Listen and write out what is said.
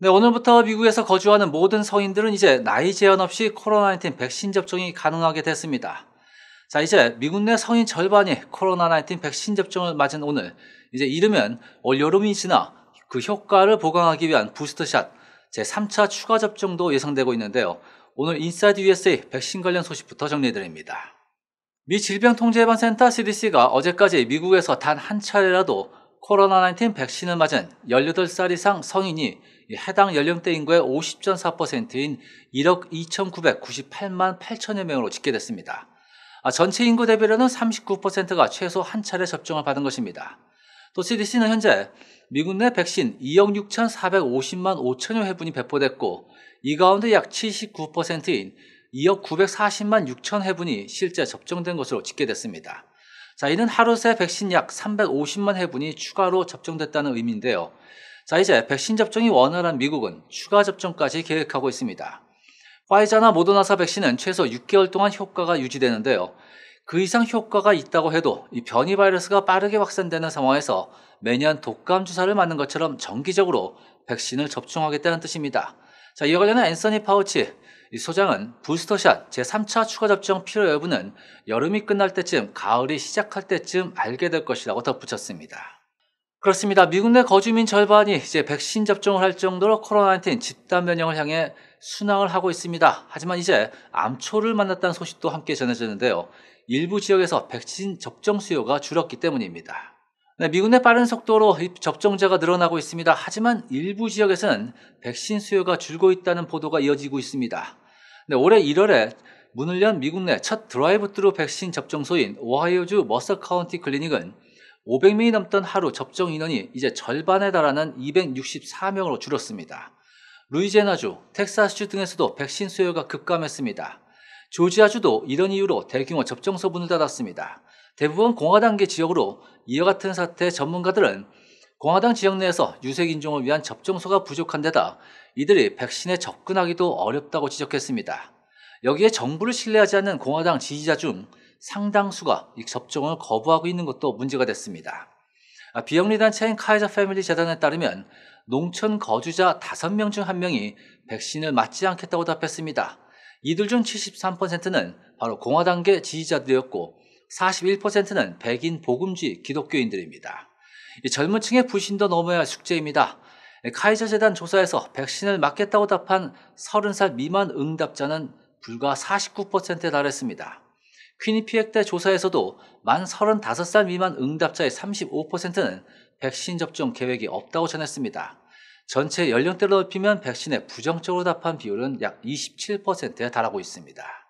네, 오늘부터 미국에서 거주하는 모든 성인들은 이제 나이 제한 없이 코로나19 백신 접종이 가능하게 됐습니다. 자, 이제 미국 내 성인 절반이 코로나19 백신 접종을 맞은 오늘, 이제 이르면 올여름이 지나 그 효과를 보강하기 위한 부스터샷, 제3차 추가 접종도 예상되고 있는데요. 오늘 인사이드 USA 백신 관련 소식부터 정리해드립니다. 미 질병통제예방센터 CDC가 어제까지 미국에서 단 한 차례라도 코로나19 백신을 맞은 18살 이상 성인이 해당 연령대 인구의 50.4%인 1억 2,998만 8천여 명으로 집계됐습니다. 아, 전체 인구 대비로는 39%가 최소 한 차례 접종을 받은 것입니다. 또 CDC는 현재 미국 내 백신 2억 6,450만 5천여 회분이 배포됐고 이 가운데 약 79%인 2억 940만 6천 회분이 실제 접종된 것으로 집계됐습니다. 자, 이는 하루 새 백신 약 350만 회분이 추가로 접종됐다는 의미인데요. 자, 이제 백신 접종이 원활한 미국은 추가 접종까지 계획하고 있습니다. 화이자나 모더나사 백신은 최소 6개월 동안 효과가 유지되는데요. 그 이상 효과가 있다고 해도 이 변이 바이러스가 빠르게 확산되는 상황에서 매년 독감 주사를 맞는 것처럼 정기적으로 백신을 접종하겠다는 뜻입니다. 자, 이와 관련해 앤서니 파우치 이 소장은 부스터샷 제3차 추가 접종 필요 여부는 여름이 끝날 때쯤 가을이 시작할 때쯤 알게 될 것이라고 덧붙였습니다. 그렇습니다. 미국 내 거주민 절반이 이제 백신 접종을 할 정도로 코로나19 집단 면역을 향해 순항을 하고 있습니다. 하지만 이제 암초를 만났다는 소식도 함께 전해졌는데요. 일부 지역에서 백신 접종 수요가 줄었기 때문입니다. 네, 미국 내 빠른 속도로 접종자가 늘어나고 있습니다. 하지만 일부 지역에서는 백신 수요가 줄고 있다는 보도가 이어지고 있습니다. 근데 올해 1월에 문을 연 미국 내 첫 드라이브트루 백신 접종소인 오하이오주 머서 카운티 클리닉은 500명이 넘던 하루 접종 인원이 이제 절반에 달하는 264명으로 줄었습니다. 루이제나주 텍사스주 등에서도 백신 수요가 급감했습니다. 조지아주도 이런 이유로 대규모 접종소 문을 닫았습니다. 대부분 공화당계 지역으로 이와 같은 사태 전문가들은 공화당 지역 내에서 유색 인종을 위한 접종소가 부족한 데다 이들이 백신에 접근하기도 어렵다고 지적했습니다. 여기에 정부를 신뢰하지 않는 공화당 지지자 중 상당수가 이 접종을 거부하고 있는 것도 문제가 됐습니다. 아, 비영리단체인 카이자 패밀리 재단에 따르면 농촌 거주자 5명 중 1명이 백신을 맞지 않겠다고 답했습니다. 이들 중 73%는 바로 공화당계 지지자들이었고 41%는 백인 보금지 기독교인들입니다. 젊은 층의 불신도 넘어야 숙제입니다. 예, 카이저 재단 조사에서 백신을 맞겠다고 답한 30살 미만 응답자는 불과 49%에 달했습니다. 퀸니피액대 조사에서도 만 35살 미만 응답자의 35%는 백신 접종 계획이 없다고 전했습니다. 전체 연령대를 넓히면 백신에 부정적으로 답한 비율은 약 27%에 달하고 있습니다.